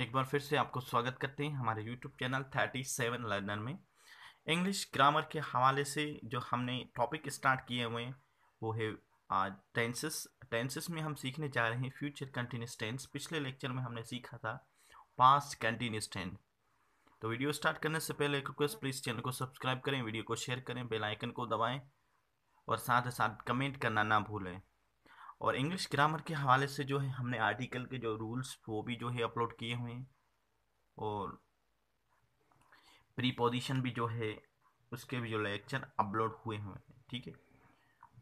एक बार फिर से आपको स्वागत करते हैं हमारे YouTube channel thirty seven learner में इंग्लिश ग्रामर के हवाले से जो हमने टॉपिक स्टार्ट किए हुए हैं वो है टेंसेस टेंसेस में हम सीखने जा रहे हैं फ्यूचर कंटिन्यूस टेंस पिछले लेक्चर में हमने सीखा था पास्ट कंटिन्यूस टेंस तो वीडियो स्टार्ट करने से पहले एक रिक्वेस्ट प्लीज़ चैनल को सब्सक्राइब करें वीडियो को शेयर करें बेलाइकन को दबाएँ और साथ ही साथ कमेंट करना ना भूलें और इंग्लिश ग्रामर के हवाले से जो है हमने आर्टिकल के जो रूल्स वो भी जो है अपलोड किए हुए हैं और प्रीपोजिशन भी जो है उसके भी जो लेक्चर अपलोड हुए हुए हैं ठीक है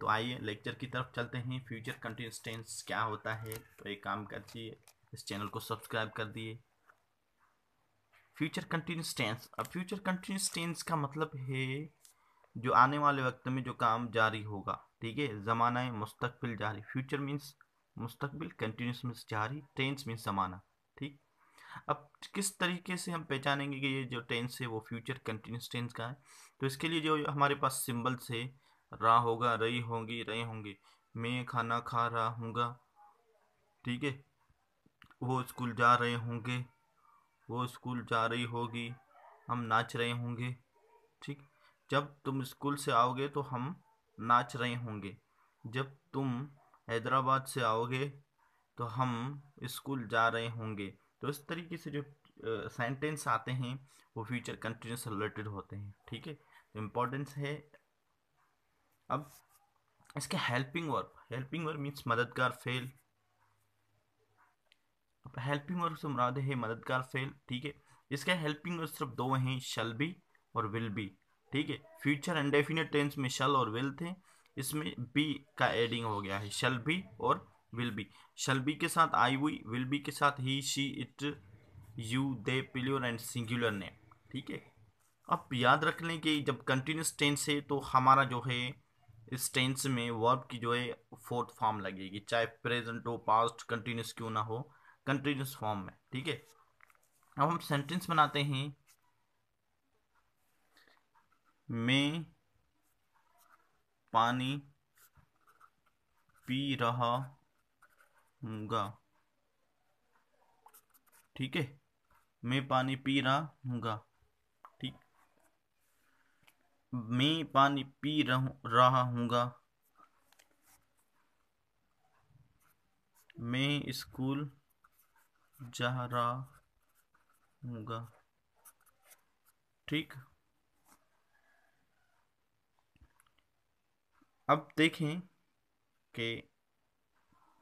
तो आइए लेक्चर की तरफ चलते हैं फ्यूचर कंटिन्यूस क्या होता है तो एक काम करिए इस चैनल को सब्सक्राइब कर दिए फ्यूचर कंटिन्यूस टेंस अब फ्यूचर कंटिन्यूस टेंस का मतलब है जो आने वाले वक्त में जो काम जारी होगा ठीक है ज़माना है मुस्तबिल जारी फ्यूचर मीन्स मुस्तबिल कंटिन्यूस मीन्स जारी टेंस मीन्स ज़माना ठीक अब किस तरीके से हम पहचानेंगे कि ये जो टेंस है वो फ्यूचर कंटिन्यूस टेंस का है तो इसके लिए जो हमारे पास सिम्बल्स है रा होगा रही होंगी रहे होंगे मैं खाना खा रहा हूँगा ठीक है वो स्कूल जा रहे होंगे वो स्कूल जा रही होगी हम नाच रहे होंगे ठीक जब तुम स्कूल से आओगे तो हम नाच रहे होंगे जब तुम हैदराबाद से आओगे तो हम स्कूल जा रहे होंगे तो इस तरीके से जो सेंटेंस uh, आते हैं वो फ्यूचर कंटिन्यूस रिलेटेड होते हैं ठीक है तो इम्पोर्टेंस है अब इसके helping verb helping verb means मददगार फेल हेल्पिंग वर्ब से मुराद है मददगार फेल ठीक है इसके हेल्पिंग वर्ब सिर्फ दो हैं शल बी और विल बी ठीक है फ्यूचर अनडेफिनेट टेंस में शल और विल थे इसमें बी का एडिंग हो गया है शल भी और विल बी शल बी के साथ आई हुई विल बी के साथ he she it you they plural and singular name ठीक है अब याद रख लें कि जब कंटिन्यूस टेंस है तो हमारा जो है इस टेंस में वर्ब की जो है फोर्थ फॉर्म लगेगी चाहे प्रेजेंट हो पास्ट कंटिन्यूस क्यों ना हो कंटिन्यूस फॉर्म में ठीक है अब हम सेंटेंस बनाते हैं मैं पानी पी रहा हूँगा ठीक है मैं पानी पी रहा हूँगा ठीक मैं पानी पी रहा हूँगा मैं स्कूल जा रहा हूँगा ठीक अब देखें कि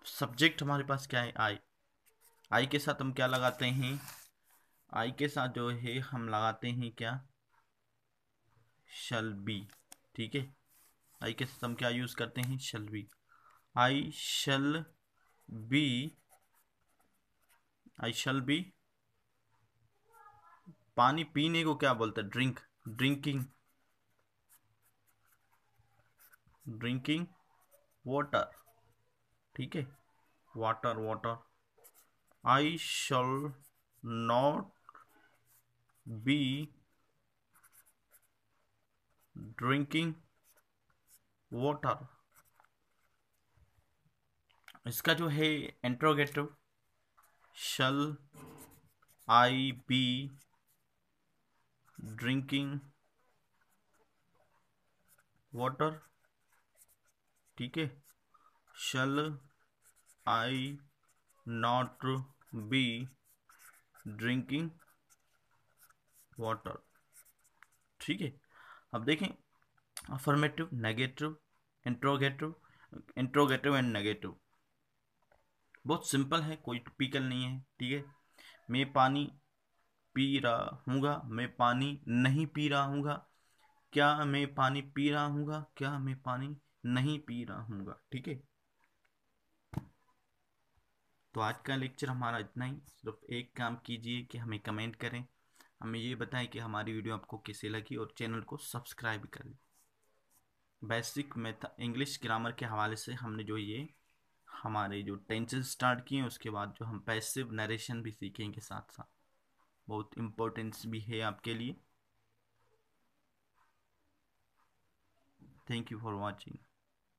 सब्जेक्ट हमारे पास क्या है आई आई के साथ हम क्या लगाते हैं आई के साथ जो है हम लगाते हैं क्या शल बी ठीक है आई के साथ हम क्या यूज़ करते हैं shall be I shall be I shall be पानी पीने को क्या बोलते हैं ड्रिंक ड्रिंकिंग ड्रिंकिंग वाटर ठीक है water water I shall not be drinking water इसका जो है interrogative shall I be drinking water ठीक है shall I not be drinking water ठीक है अब देखें affirmative negative interrogative interrogative and negative बहुत सिंपल है कोई टिपिकल नहीं है ठीक है मैं पानी पी रहा हूँगा मैं पानी नहीं पी रहा हूँगा क्या मैं पानी पी रहा हूँगा क्या मैं पानी नहीं पी रहा हूँगा ठीक है तो आज का लेक्चर हमारा इतना ही सिर्फ एक काम कीजिए कि हमें कमेंट करें हमें ये बताएं कि हमारी वीडियो आपको कैसे लगी और चैनल को सब्सक्राइब कर लें बेसिक मैथ इंग्लिश ग्रामर के हवाले से हमने जो ये हमारे जो टेंशन स्टार्ट किए उसके बाद जो हम पैसिव नरेशन भी सीखेंगे साथ साथ बहुत इम्पोर्टेंस भी है आपके लिए thank you for watching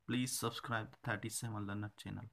Please subscribe 37 Learner channel.